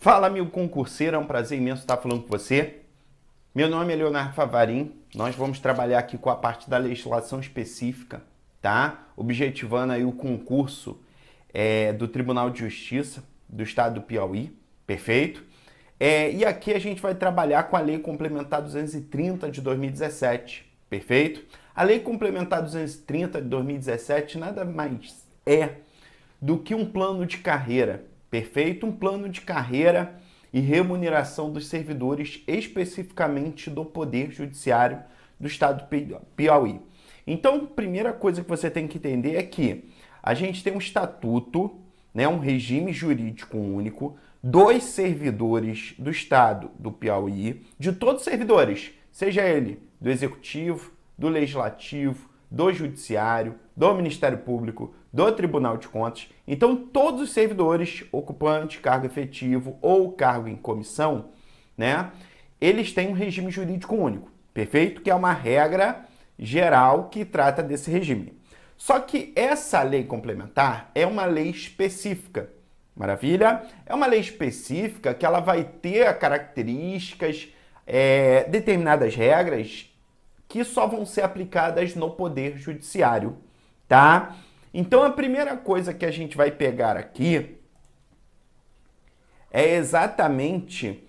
Fala, meu concurseiro, é um prazer imenso estar falando com você. Meu nome é Leonardo Favarin, nós vamos trabalhar aqui com a parte da legislação específica, tá? Objetivando aí o concurso é, do Tribunal de Justiça do Estado do Piauí, perfeito? É, e aqui a gente vai trabalhar com a Lei Complementar 230 de 2017, perfeito? A Lei Complementar 230 de 2017 nada mais é do que um plano de carreira perfeito? Um plano de carreira e remuneração dos servidores, especificamente do Poder Judiciário do Estado do Piauí. Então, primeira coisa que você tem que entender é que a gente tem um estatuto, né, um regime jurídico único dos servidores do Estado do Piauí, de todos os servidores, seja ele do Executivo, do Legislativo, do Judiciário, do Ministério Público, do Tribunal de Contas. Então, todos os servidores ocupante cargo efetivo ou cargo em comissão, né, eles têm um regime jurídico único, perfeito? Que é uma regra geral que trata desse regime. Só que essa lei complementar é uma lei específica. Maravilha? É uma lei específica que ela vai ter características, é, determinadas regras que só vão ser aplicadas no Poder Judiciário, tá? Então a primeira coisa que a gente vai pegar aqui é exatamente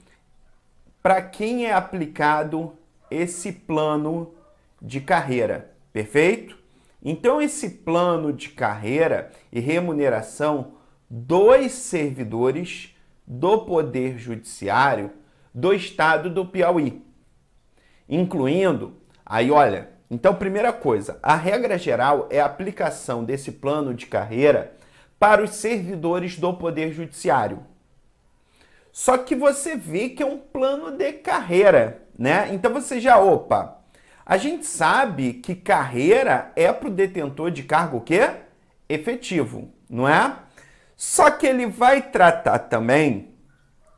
para quem é aplicado esse plano de carreira, perfeito? Então esse plano de carreira e remuneração dos servidores do Poder Judiciário do Estado do Piauí, incluindo Aí, olha, então, primeira coisa, a regra geral é a aplicação desse plano de carreira para os servidores do Poder Judiciário. Só que você vê que é um plano de carreira, né? Então você já, opa, a gente sabe que carreira é para o detentor de cargo o quê? Efetivo, não é? Só que ele vai tratar também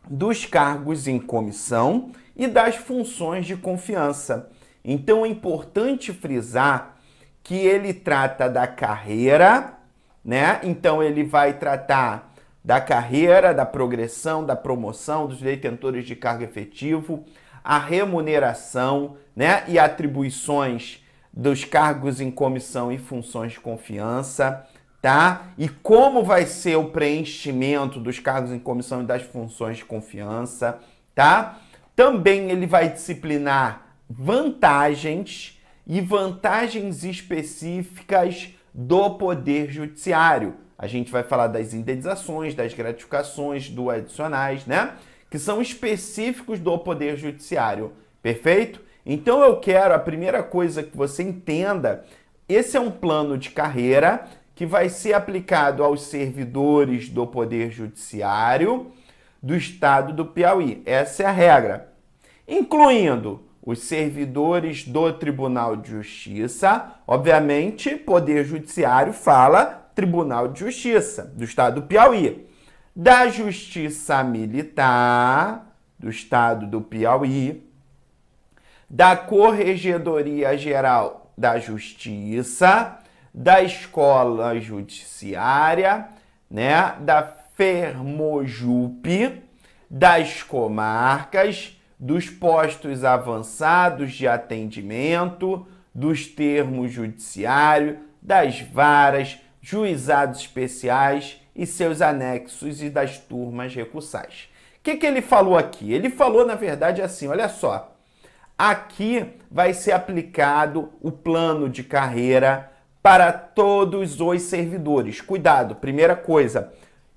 dos cargos em comissão e das funções de confiança. Então é importante frisar que ele trata da carreira, né? Então ele vai tratar da carreira, da progressão, da promoção dos detentores de cargo efetivo, a remuneração, né? E atribuições dos cargos em comissão e funções de confiança, tá? E como vai ser o preenchimento dos cargos em comissão e das funções de confiança, tá? Também ele vai disciplinar vantagens e vantagens específicas do Poder Judiciário. A gente vai falar das indenizações, das gratificações, do adicionais, né? Que são específicos do Poder Judiciário, perfeito? Então eu quero a primeira coisa que você entenda: esse é um plano de carreira que vai ser aplicado aos servidores do Poder Judiciário do Estado do Piauí. Essa é a regra. Incluindo os servidores do Tribunal de Justiça, obviamente, Poder Judiciário fala Tribunal de Justiça do Estado do Piauí. Da Justiça Militar do Estado do Piauí, da Corregedoria Geral da Justiça, da Escola Judiciária, né, da Fermojup, das comarcas dos postos avançados de atendimento, dos termos judiciário, das varas, juizados especiais e seus anexos e das turmas recursais. O que, que ele falou aqui? Ele falou, na verdade, assim: olha só, aqui vai ser aplicado o plano de carreira para todos os servidores. Cuidado, primeira coisa,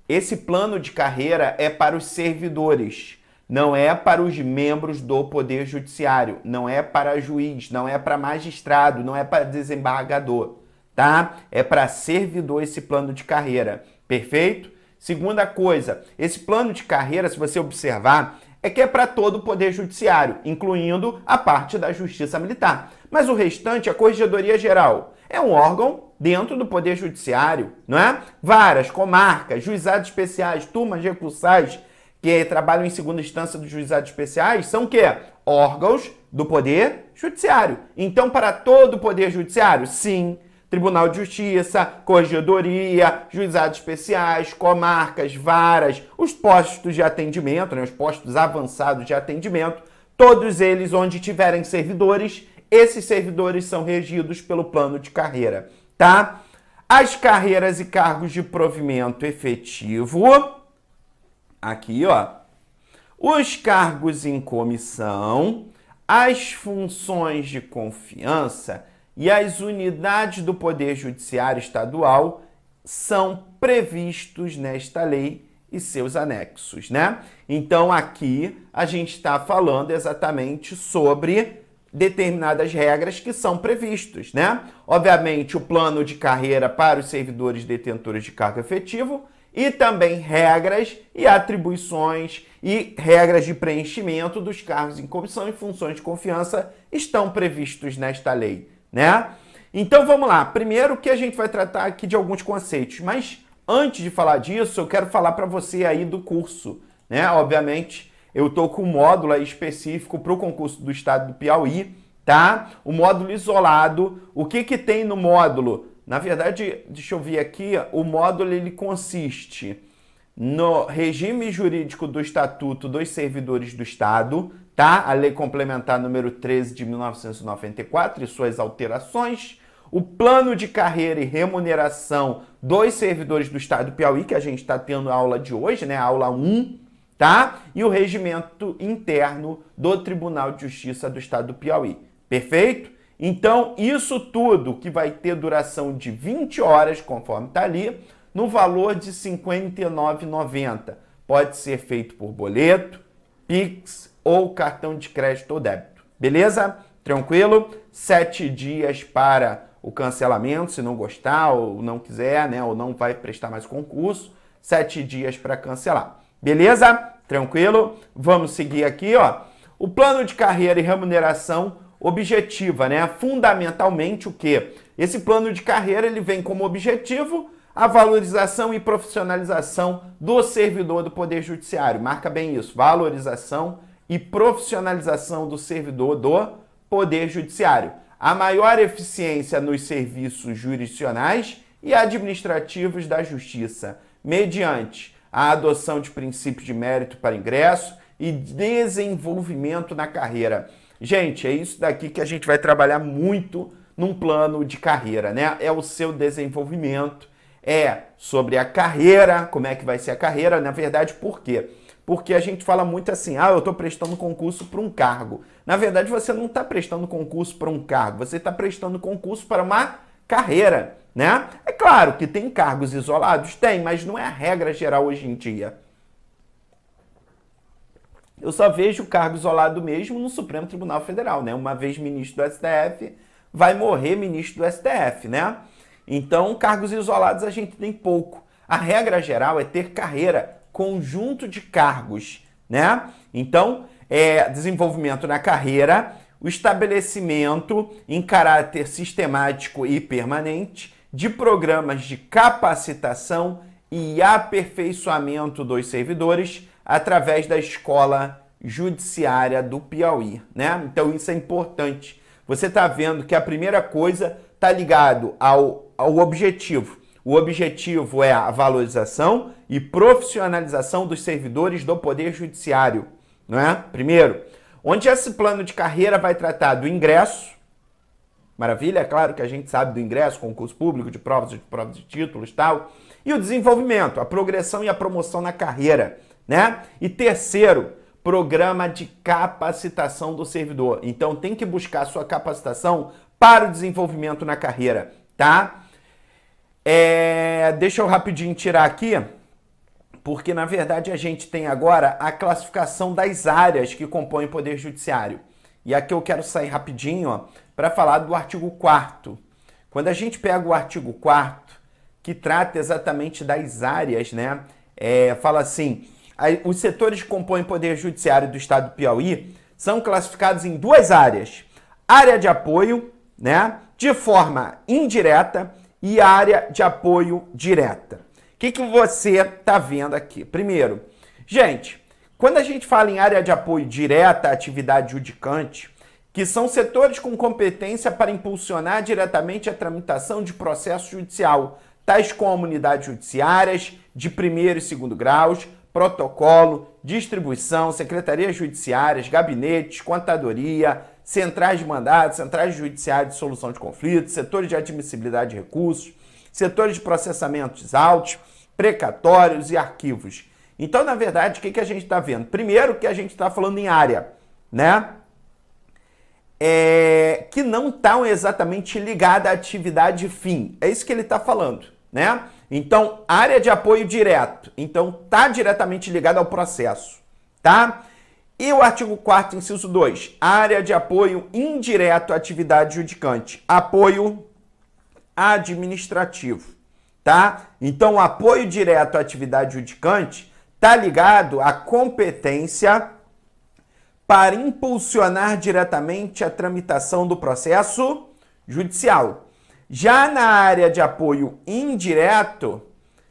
esse plano de carreira é para os servidores não é para os membros do Poder Judiciário, não é para juiz, não é para magistrado, não é para desembargador, tá? É para servidor esse plano de carreira, perfeito? Segunda coisa, esse plano de carreira, se você observar, é que é para todo o Poder Judiciário, incluindo a parte da Justiça Militar. Mas o restante, é a Corregedoria Geral, é um órgão dentro do Poder Judiciário, não é? Varas, comarcas, juizados especiais, turmas recursais, que trabalham em segunda instância dos juizados especiais são que órgãos do poder judiciário. Então, para todo o poder judiciário, sim, Tribunal de Justiça, Corregedoria, Juizados Especiais, Comarcas, Varas, os postos de atendimento, né, os postos avançados de atendimento, todos eles onde tiverem servidores, esses servidores são regidos pelo plano de carreira, tá? As carreiras e cargos de provimento efetivo Aqui, ó. Os cargos em comissão, as funções de confiança e as unidades do Poder Judiciário Estadual são previstos nesta lei e seus anexos, né? Então aqui a gente está falando exatamente sobre determinadas regras que são previstos, né? Obviamente o plano de carreira para os servidores detentores de cargo efetivo, e também regras e atribuições e regras de preenchimento dos cargos em comissão e funções de confiança estão previstos nesta lei, né? Então vamos lá. Primeiro que a gente vai tratar aqui de alguns conceitos, mas antes de falar disso, eu quero falar para você aí do curso, né? Obviamente, eu tô com um módulo específico para o concurso do estado do Piauí, tá? O módulo isolado. O que que tem no módulo? Na verdade, deixa eu ver aqui, o módulo ele consiste no regime jurídico do Estatuto dos Servidores do Estado, tá? A Lei Complementar número 13 de 1994 e suas alterações, o plano de carreira e remuneração dos servidores do Estado do Piauí, que a gente está tendo a aula de hoje, né? A aula 1, tá? E o regimento interno do Tribunal de Justiça do Estado do Piauí. Perfeito? Então, isso tudo que vai ter duração de 20 horas, conforme está ali, no valor de R$ 59,90. Pode ser feito por boleto, Pix ou cartão de crédito ou débito. Beleza? Tranquilo? Sete dias para o cancelamento, se não gostar ou não quiser, né? Ou não vai prestar mais concurso. Sete dias para cancelar. Beleza? Tranquilo? Vamos seguir aqui, ó. O plano de carreira e remuneração objetiva, né? Fundamentalmente o que? Esse plano de carreira ele vem como objetivo a valorização e profissionalização do servidor do Poder Judiciário. Marca bem isso, valorização e profissionalização do servidor do Poder Judiciário. A maior eficiência nos serviços jurisdicionais e administrativos da Justiça, mediante a adoção de princípios de mérito para ingresso e desenvolvimento na carreira Gente, é isso daqui que a gente vai trabalhar muito num plano de carreira, né? É o seu desenvolvimento, é sobre a carreira, como é que vai ser a carreira, na verdade, por quê? Porque a gente fala muito assim, ah, eu estou prestando concurso para um cargo. Na verdade, você não está prestando concurso para um cargo, você está prestando concurso para uma carreira, né? É claro que tem cargos isolados, tem, mas não é a regra geral hoje em dia eu só vejo o cargo isolado mesmo no Supremo Tribunal Federal, né? Uma vez ministro do STF, vai morrer ministro do STF, né? Então, cargos isolados a gente tem pouco. A regra geral é ter carreira, conjunto de cargos, né? Então, é desenvolvimento na carreira, o estabelecimento em caráter sistemático e permanente de programas de capacitação e aperfeiçoamento dos servidores através da escola Judiciária do Piauí, né? Então isso é importante. Você está vendo que a primeira coisa está ligado ao, ao objetivo. O objetivo é a valorização e profissionalização dos servidores do Poder Judiciário, não é? Primeiro, onde esse plano de carreira vai tratar do ingresso, maravilha, é claro que a gente sabe do ingresso, concurso público, de provas, de provas de títulos, tal, e o desenvolvimento, a progressão e a promoção na carreira, né? E terceiro, programa de capacitação do servidor. Então tem que buscar sua capacitação para o desenvolvimento na carreira, tá? É, deixa eu rapidinho tirar aqui, porque na verdade a gente tem agora a classificação das áreas que compõem o Poder Judiciário. E aqui eu quero sair rapidinho para falar do artigo 4. Quando a gente pega o artigo 4, que trata exatamente das áreas, né? É, fala assim: os setores que compõem o Poder Judiciário do Estado do Piauí são classificados em duas áreas: área de apoio, né, de forma indireta, e área de apoio direta. O que, que você está vendo aqui? Primeiro, gente, quando a gente fala em área de apoio direta à atividade judicante, que são setores com competência para impulsionar diretamente a tramitação de processo judicial, tais como unidades judiciárias de primeiro e segundo graus, protocolo, distribuição, secretarias judiciárias, gabinetes, contadoria, centrais de mandados, centrais judiciárias de solução de conflitos, setores de admissibilidade de recursos, setores de processamentos altos, precatórios e arquivos. Então, na verdade, o que, que a gente está vendo? Primeiro que a gente está falando em área, né? É, que não estão exatamente ligada à atividade fim. É isso que ele está falando, né? Então, área de apoio direto. Então, está diretamente ligado ao processo, tá? E o artigo 4 inciso 2, área de apoio indireto à atividade judicante. Apoio administrativo, tá? Então, o apoio direto à atividade judicante está ligado à competência para impulsionar diretamente a tramitação do processo judicial. Já na área de apoio indireto,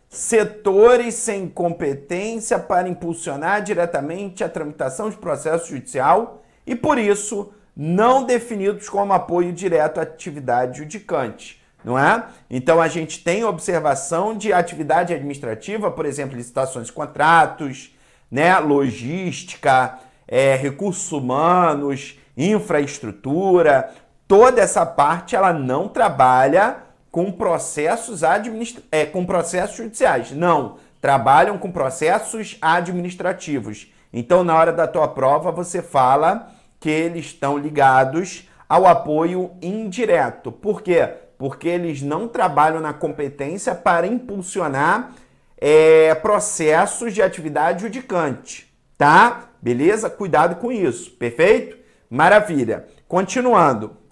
setores sem competência para impulsionar diretamente a tramitação de processo judicial e, por isso, não definidos como apoio direto à atividade judicante, não é? Então a gente tem observação de atividade administrativa, por exemplo, licitações de contratos, né, logística, é, recursos humanos, infraestrutura, toda essa parte ela não trabalha com processos, administ... é, com processos judiciais. Não, trabalham com processos administrativos. Então, na hora da tua prova, você fala que eles estão ligados ao apoio indireto. Por quê? Porque eles não trabalham na competência para impulsionar é, processos de atividade judicante, tá? Beleza? Cuidado com isso, perfeito? Maravilha. Continuando.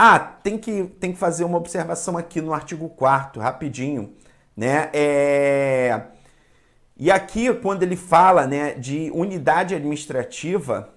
Ah, tem que, tem que fazer uma observação aqui no artigo 4 rapidinho, né? É... E aqui, quando ele fala né, de unidade administrativa,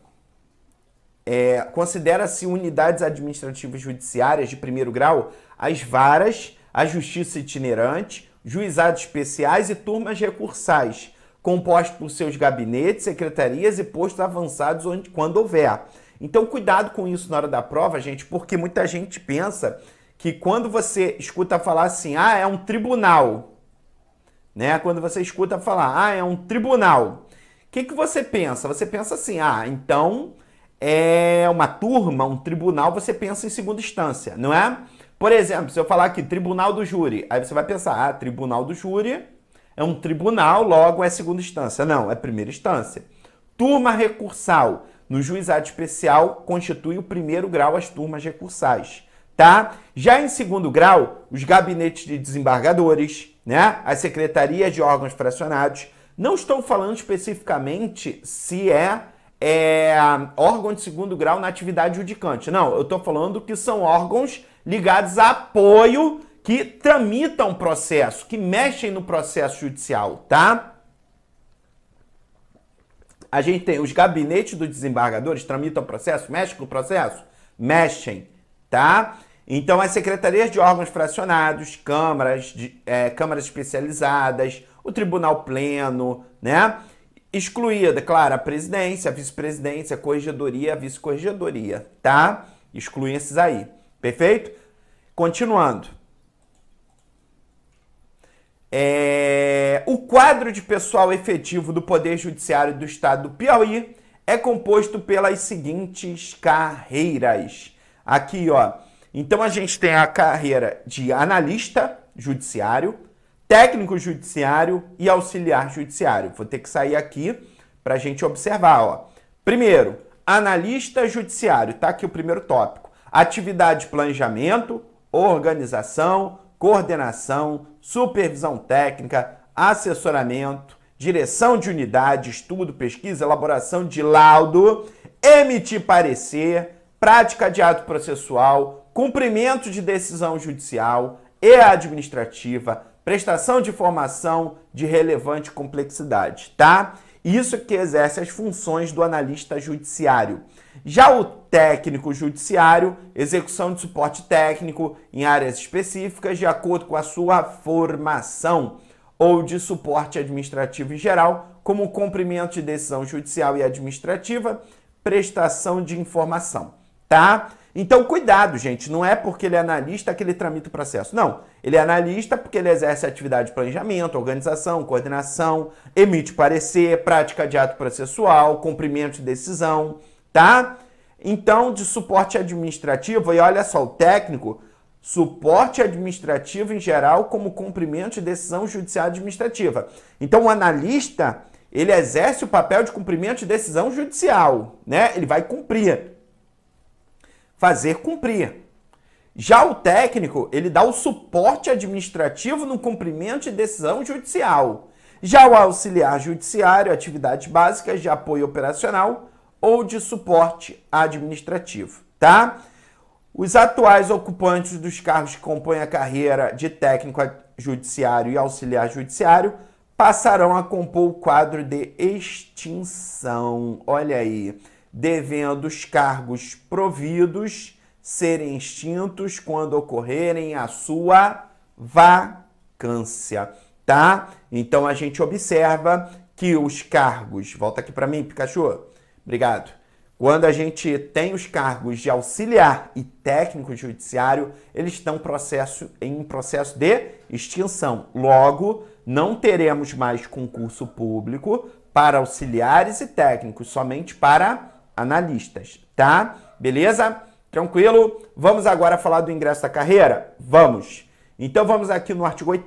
é, considera-se unidades administrativas judiciárias de primeiro grau as varas, a justiça itinerante, juizados especiais e turmas recursais, compostos por seus gabinetes, secretarias e postos avançados onde, quando houver. Então, cuidado com isso na hora da prova, gente, porque muita gente pensa que quando você escuta falar assim, ah, é um tribunal, né? Quando você escuta falar, ah, é um tribunal, o que, que você pensa? Você pensa assim, ah, então é uma turma, um tribunal, você pensa em segunda instância, não é? Por exemplo, se eu falar aqui tribunal do júri, aí você vai pensar, ah, tribunal do júri é um tribunal, logo é segunda instância. Não, é primeira instância. Turma recursal. No juizado especial, constitui o primeiro grau as turmas recursais, tá? Já em segundo grau, os gabinetes de desembargadores, né? As secretarias de órgãos fracionados. Não estou falando especificamente se é, é órgão de segundo grau na atividade judicante. Não, eu estou falando que são órgãos ligados a apoio que tramitam processo, que mexem no processo judicial, tá? a gente tem os gabinetes dos desembargadores, tramitam o processo, mexem com o processo? Mexem, tá? Então, as secretarias de órgãos fracionados, câmaras, de, é, câmaras especializadas, o tribunal pleno, né? Excluída, claro, a presidência, a vice-presidência, a corregedoria, a vice-corregedoria, tá? Excluem esses aí, perfeito? Continuando. É... O quadro de pessoal efetivo do Poder Judiciário do Estado do Piauí é composto pelas seguintes carreiras. Aqui, ó. Então a gente tem a carreira de analista judiciário, técnico judiciário e auxiliar judiciário. Vou ter que sair aqui para a gente observar, ó. Primeiro, analista judiciário, tá aqui o primeiro tópico. Atividade planejamento, organização, coordenação, supervisão técnica, assessoramento, direção de unidade, estudo, pesquisa, elaboração de laudo, emitir parecer, prática de ato processual, cumprimento de decisão judicial e administrativa, prestação de formação de relevante complexidade, tá? Isso que exerce as funções do analista judiciário. Já o técnico judiciário, execução de suporte técnico em áreas específicas de acordo com a sua formação, ou de suporte administrativo em geral, como cumprimento de decisão judicial e administrativa, prestação de informação, tá? Então, cuidado, gente. Não é porque ele é analista que ele tramita o processo. Não. Ele é analista porque ele exerce atividade de planejamento, organização, coordenação, emite parecer, prática de ato processual, cumprimento de decisão tá? Então, de suporte administrativo, e olha só, o técnico, suporte administrativo em geral como cumprimento de decisão judicial administrativa. Então, o analista, ele exerce o papel de cumprimento de decisão judicial, né? Ele vai cumprir. Fazer cumprir. Já o técnico, ele dá o suporte administrativo no cumprimento de decisão judicial. Já o auxiliar judiciário, atividades básicas de apoio operacional, ou de suporte administrativo, tá? Os atuais ocupantes dos cargos que compõem a carreira de técnico judiciário e auxiliar judiciário passarão a compor o quadro de extinção. Olha aí, devendo os cargos providos serem extintos quando ocorrerem a sua vacância, tá? Então a gente observa que os cargos, volta aqui para mim, Pikachu Obrigado. Quando a gente tem os cargos de auxiliar e técnico judiciário, eles estão processo, em processo de extinção. Logo, não teremos mais concurso público para auxiliares e técnicos, somente para analistas, tá? Beleza? Tranquilo? Vamos agora falar do ingresso da carreira? Vamos! Então vamos aqui no artigo 8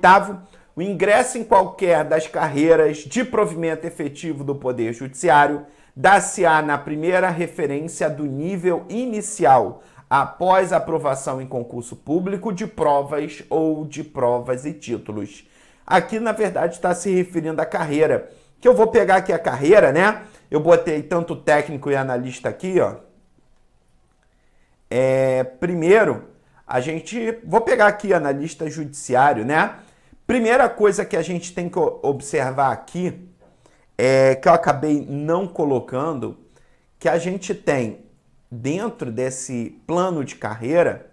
o ingresso em qualquer das carreiras de provimento efetivo do Poder Judiciário Dar-se-á na primeira referência do nível inicial, após aprovação em concurso público de provas ou de provas e títulos. Aqui, na verdade, está se referindo à carreira. Que eu vou pegar aqui a carreira, né? Eu botei tanto técnico e analista aqui, ó. É, primeiro, a gente. Vou pegar aqui analista judiciário, né? Primeira coisa que a gente tem que observar aqui é, que eu acabei não colocando, que a gente tem dentro desse plano de carreira,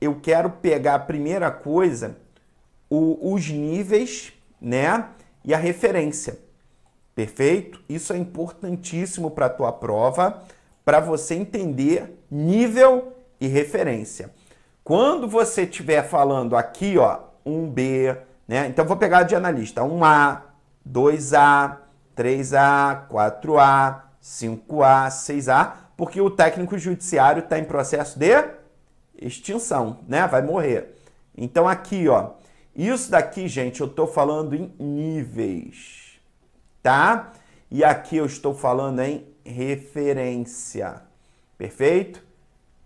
eu quero pegar a primeira coisa, o, os níveis, né? E a referência. Perfeito? Isso é importantíssimo para a tua prova, para você entender nível e referência. Quando você estiver falando aqui, ó, um B, né? Então vou pegar de analista, um A, 2A, 3A, 4A, 5A, 6A, porque o técnico judiciário está em processo de extinção, né? Vai morrer. Então aqui, ó, isso daqui, gente, eu estou falando em níveis, tá? E aqui eu estou falando em referência, perfeito?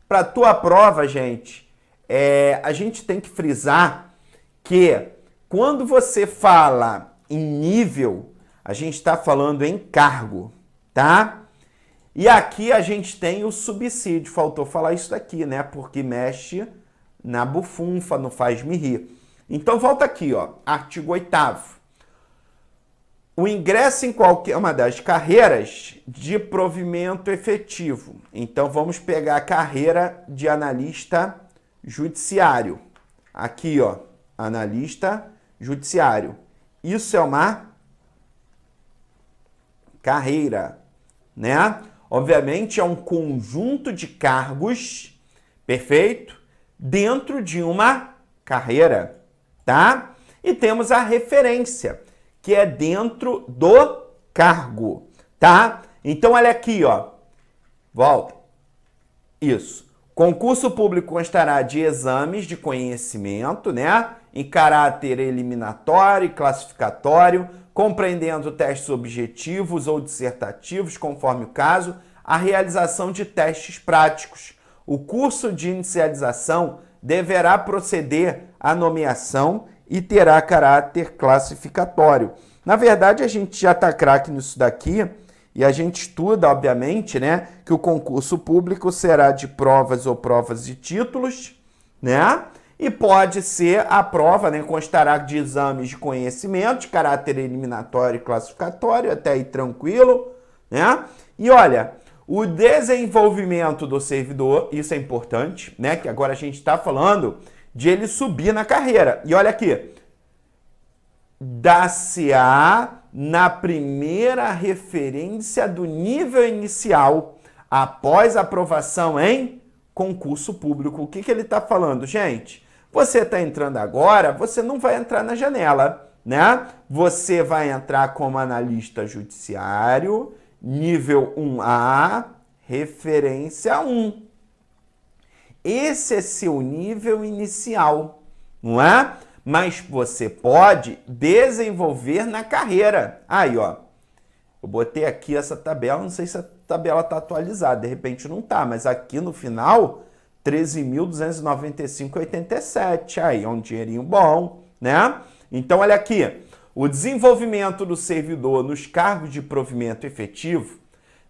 Para tua prova, gente, é, a gente tem que frisar que quando você fala em nível, a gente está falando em cargo, tá? E aqui a gente tem o subsídio. Faltou falar isso aqui, né? Porque mexe na bufunfa, não faz-me rir. Então volta aqui, ó, artigo 8 o ingresso em qualquer uma das carreiras de provimento efetivo. Então vamos pegar a carreira de analista judiciário. Aqui, ó, analista judiciário. Isso é uma carreira, né? Obviamente é um conjunto de cargos, perfeito? Dentro de uma carreira, tá? E temos a referência, que é dentro do cargo, tá? Então olha aqui, ó. Volta. Isso. Concurso público constará de exames de conhecimento, né? em caráter eliminatório e classificatório, compreendendo testes objetivos ou dissertativos, conforme o caso, a realização de testes práticos. O curso de inicialização deverá proceder à nomeação e terá caráter classificatório. Na verdade, a gente já está craque nisso daqui e a gente estuda, obviamente, né, que o concurso público será de provas ou provas de títulos, né? e pode ser a prova, né, constará de exames de conhecimento, de caráter eliminatório e classificatório, até aí tranquilo, né? E olha, o desenvolvimento do servidor, isso é importante, né? Que agora a gente está falando de ele subir na carreira. E olha aqui, dá-se-á na primeira referência do nível inicial após aprovação em concurso público. O que, que ele está falando, gente? Você está entrando agora, você não vai entrar na janela, né? Você vai entrar como analista judiciário, nível 1A, referência 1. Esse é seu nível inicial, não é? Mas você pode desenvolver na carreira. Aí, ó. Eu botei aqui essa tabela, não sei se a tabela está atualizada, de repente não está. mas aqui no final 13.295,87. Aí é um dinheirinho bom, né? Então, olha aqui. O desenvolvimento do servidor nos cargos de provimento efetivo,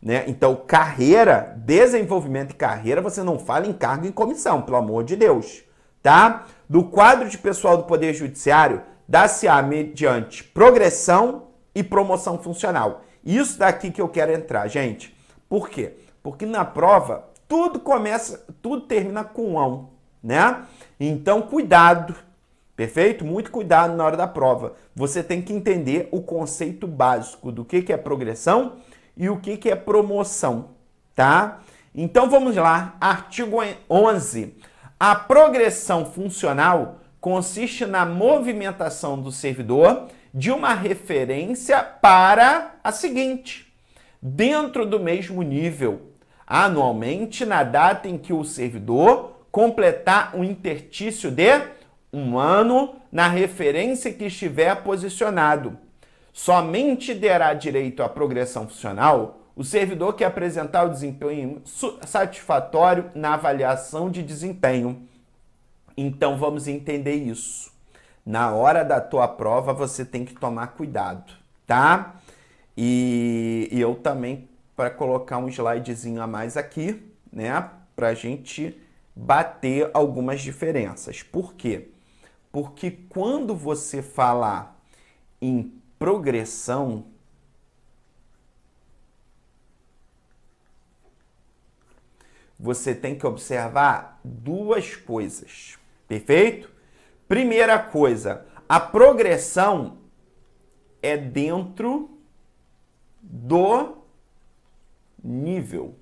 né? Então, carreira, desenvolvimento e carreira, você não fala em cargo e comissão, pelo amor de Deus, tá? Do quadro de pessoal do Poder Judiciário, dá-se a mediante progressão e promoção funcional. Isso daqui que eu quero entrar, gente. Por quê? Porque na prova tudo começa, tudo termina com ão, né? Então, cuidado, perfeito? Muito cuidado na hora da prova. Você tem que entender o conceito básico do que, que é progressão e o que, que é promoção, tá? Então, vamos lá. Artigo 11. A progressão funcional consiste na movimentação do servidor de uma referência para a seguinte, dentro do mesmo nível anualmente na data em que o servidor completar um intertício de um ano na referência que estiver posicionado. Somente terá direito à progressão funcional o servidor que apresentar o desempenho satisfatório na avaliação de desempenho. Então vamos entender isso. Na hora da tua prova você tem que tomar cuidado, tá? E, e eu também para colocar um slidezinho a mais aqui, né? Para a gente bater algumas diferenças. Por quê? Porque quando você falar em progressão, você tem que observar duas coisas, perfeito? Primeira coisa, a progressão é dentro do nível.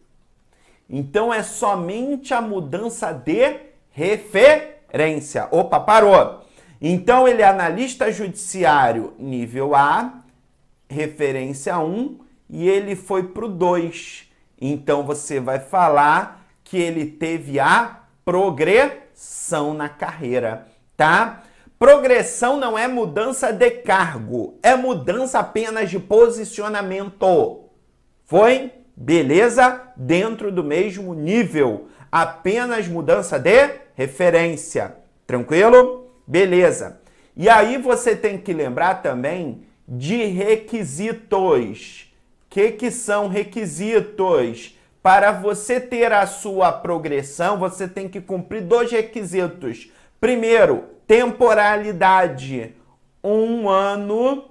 Então é somente a mudança de referência. Opa, parou. Então ele é analista judiciário nível A, referência 1, e ele foi para o 2. Então você vai falar que ele teve a progressão na carreira, tá? Progressão não é mudança de cargo, é mudança apenas de posicionamento. Foi? Beleza? Dentro do mesmo nível, apenas mudança de referência. Tranquilo? Beleza. E aí você tem que lembrar também de requisitos. O que, que são requisitos? Para você ter a sua progressão, você tem que cumprir dois requisitos. Primeiro, temporalidade. Um ano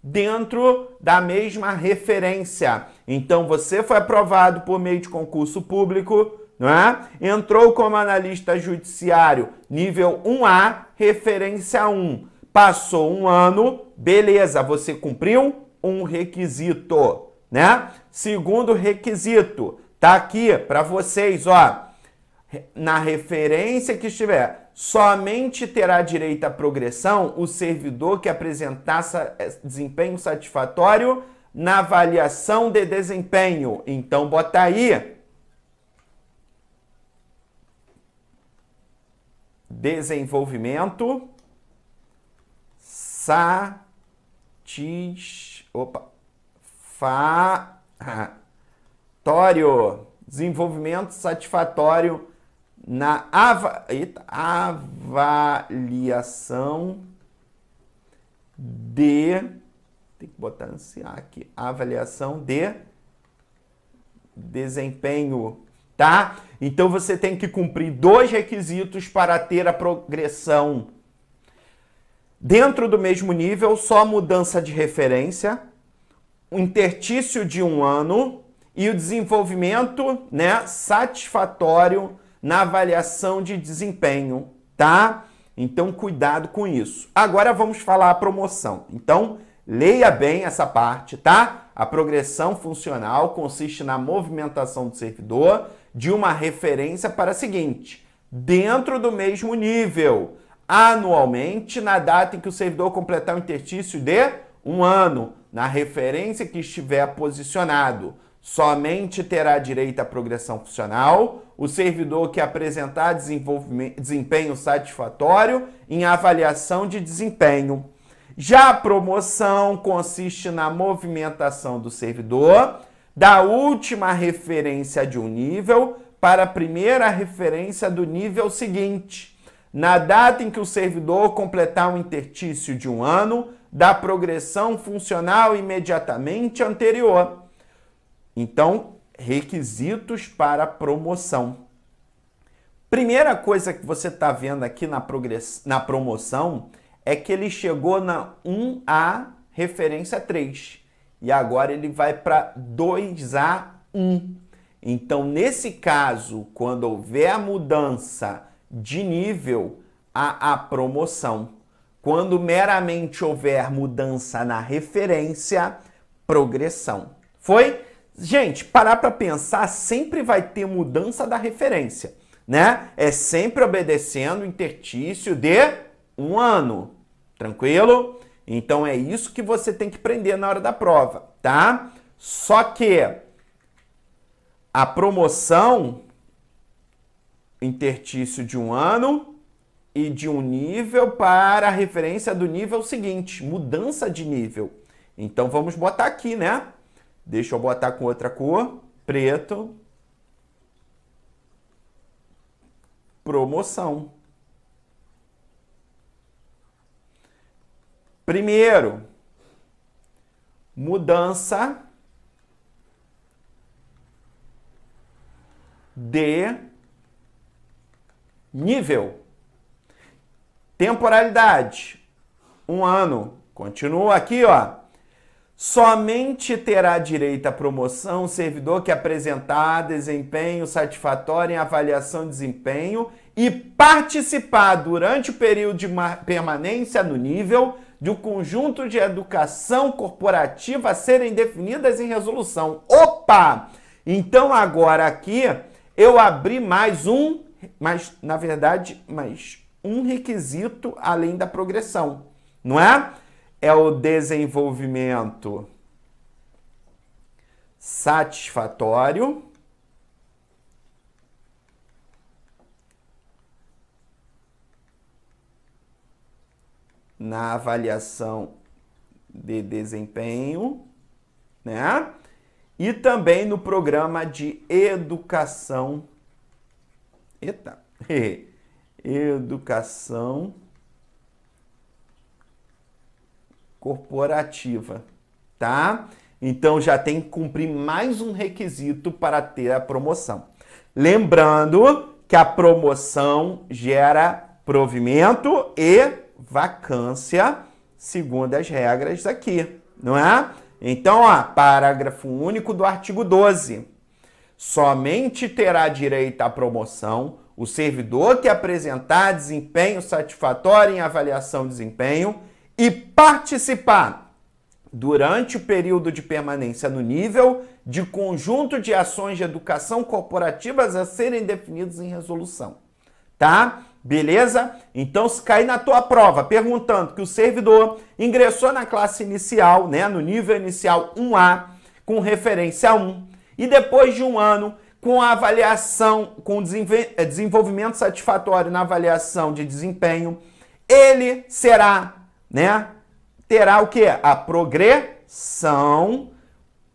dentro da mesma referência. Então você foi aprovado por meio de concurso público, não é? Entrou como analista judiciário nível 1A, referência 1. Passou um ano, beleza, você cumpriu um requisito, né? Segundo requisito, tá aqui para vocês, ó. Na referência que estiver, somente terá direito à progressão o servidor que apresentasse eh, desempenho satisfatório na avaliação de desempenho. Então, bota aí. Desenvolvimento satis, opa, fatório. Desenvolvimento satisfatório na ava, eita, avaliação de tem que botar ansiar aqui. Avaliação de desempenho, tá? Então você tem que cumprir dois requisitos para ter a progressão. Dentro do mesmo nível, só mudança de referência, o intertício de um ano e o desenvolvimento, né, satisfatório na avaliação de desempenho, tá? Então cuidado com isso. Agora vamos falar a promoção. Então, Leia bem essa parte, tá? A progressão funcional consiste na movimentação do servidor de uma referência para a seguinte, dentro do mesmo nível, anualmente, na data em que o servidor completar o interstício de um ano, na referência que estiver posicionado. Somente terá direito à progressão funcional o servidor que apresentar desempenho satisfatório em avaliação de desempenho. Já a promoção consiste na movimentação do servidor da última referência de um nível para a primeira referência do nível seguinte, na data em que o servidor completar um intertício de um ano da progressão funcional imediatamente anterior. Então, requisitos para promoção. Primeira coisa que você está vendo aqui na, na promoção é que ele chegou na 1A referência 3 e agora ele vai para 2A1. Então, nesse caso, quando houver a mudança de nível, há a promoção. Quando meramente houver mudança na referência, progressão. Foi? Gente, parar para pensar, sempre vai ter mudança da referência, né? É sempre obedecendo o intertício de um ano. Tranquilo? Então é isso que você tem que prender na hora da prova, tá? Só que a promoção, intertício de um ano e de um nível para a referência do nível seguinte, mudança de nível. Então vamos botar aqui, né? Deixa eu botar com outra cor, preto. Promoção. Primeiro, mudança de nível. Temporalidade. Um ano. Continua aqui, ó. Somente terá direito à promoção o servidor que apresentar desempenho satisfatório em avaliação de desempenho e participar durante o período de permanência no nível do conjunto de educação corporativa a serem definidas em resolução. Opa! Então agora aqui eu abri mais um, mas na verdade, mais um requisito além da progressão, não é? É o desenvolvimento satisfatório na avaliação de desempenho, né? E também no programa de educação. Eita! educação corporativa, tá? Então já tem que cumprir mais um requisito para ter a promoção. Lembrando que a promoção gera provimento e vacância segundo as regras aqui, não é? Então, ó, parágrafo único do artigo 12. Somente terá direito à promoção o servidor que apresentar desempenho satisfatório em avaliação de desempenho e participar durante o período de permanência no nível de conjunto de ações de educação corporativas a serem definidos em resolução, tá? Beleza? Então, se cair na tua prova perguntando que o servidor ingressou na classe inicial, né, no nível inicial 1A, com referência 1, e depois de um ano, com a avaliação, com eh, desenvolvimento satisfatório na avaliação de desempenho, ele será, né, terá o que? A progressão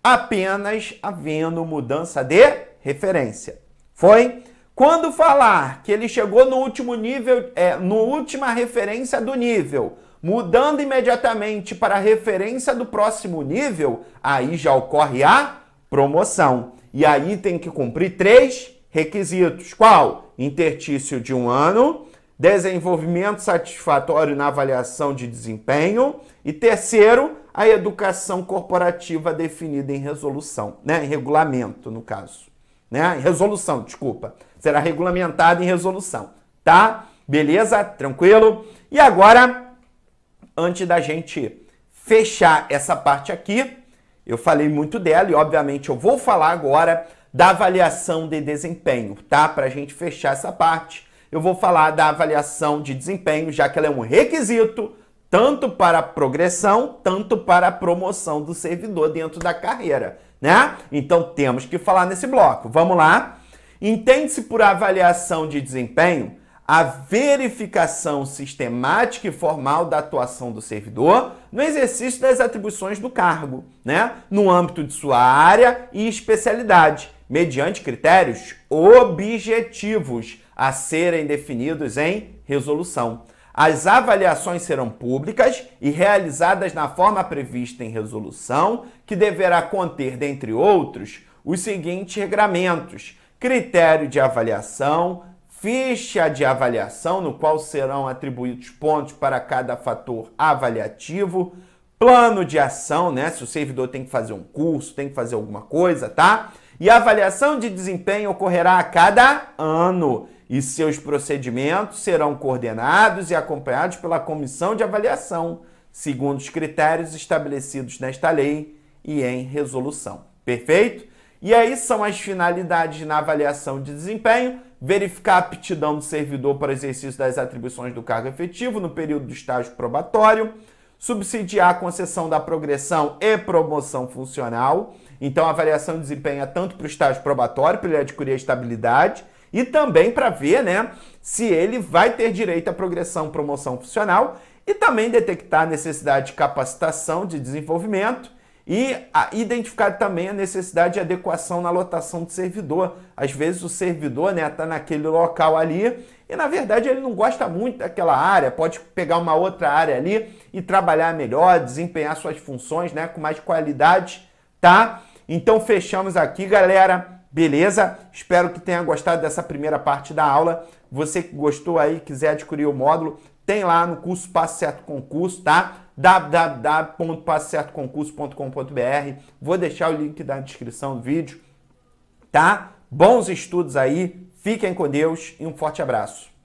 apenas havendo mudança de referência. Foi? Quando falar que ele chegou no último nível, é, no última referência do nível, mudando imediatamente para a referência do próximo nível, aí já ocorre a promoção. E aí tem que cumprir três requisitos. Qual? Intertício de um ano, desenvolvimento satisfatório na avaliação de desempenho e terceiro, a educação corporativa definida em resolução, né, em regulamento no caso, né, em resolução, desculpa. Será regulamentado em resolução, tá? Beleza? Tranquilo? E agora, antes da gente fechar essa parte aqui, eu falei muito dela e, obviamente, eu vou falar agora da avaliação de desempenho, tá? Para a gente fechar essa parte, eu vou falar da avaliação de desempenho, já que ela é um requisito tanto para a progressão, tanto para a promoção do servidor dentro da carreira, né? Então temos que falar nesse bloco. Vamos lá? Entende-se por avaliação de desempenho a verificação sistemática e formal da atuação do servidor no exercício das atribuições do cargo, né? no âmbito de sua área e especialidade, mediante critérios objetivos a serem definidos em resolução. As avaliações serão públicas e realizadas na forma prevista em resolução, que deverá conter, dentre outros, os seguintes regramentos critério de avaliação, ficha de avaliação, no qual serão atribuídos pontos para cada fator avaliativo, plano de ação, né? Se o servidor tem que fazer um curso, tem que fazer alguma coisa, tá? E a avaliação de desempenho ocorrerá a cada ano e seus procedimentos serão coordenados e acompanhados pela comissão de avaliação, segundo os critérios estabelecidos nesta lei e em resolução. Perfeito? E aí são as finalidades na avaliação de desempenho, verificar a aptidão do servidor para exercício das atribuições do cargo efetivo no período do estágio probatório, subsidiar a concessão da progressão e promoção funcional. Então, a avaliação de desempenho é tanto para o estágio probatório, para ele adquirir a estabilidade, e também para ver né, se ele vai ter direito à progressão, promoção funcional, e também detectar a necessidade de capacitação, de desenvolvimento, e a, identificar também a necessidade de adequação na lotação de servidor. Às vezes o servidor está né, tá naquele local ali e, na verdade, ele não gosta muito daquela área, pode pegar uma outra área ali e trabalhar melhor, desempenhar suas funções né, com mais qualidade, tá? Então fechamos aqui, galera. Beleza? Espero que tenha gostado dessa primeira parte da aula. Você que gostou aí, quiser adquirir o módulo, tem lá no curso Passo Certo Concurso, tá? www.passecertoconcurso.com.br. Vou deixar o link da descrição do vídeo, tá? Bons estudos aí, fiquem com Deus e um forte abraço.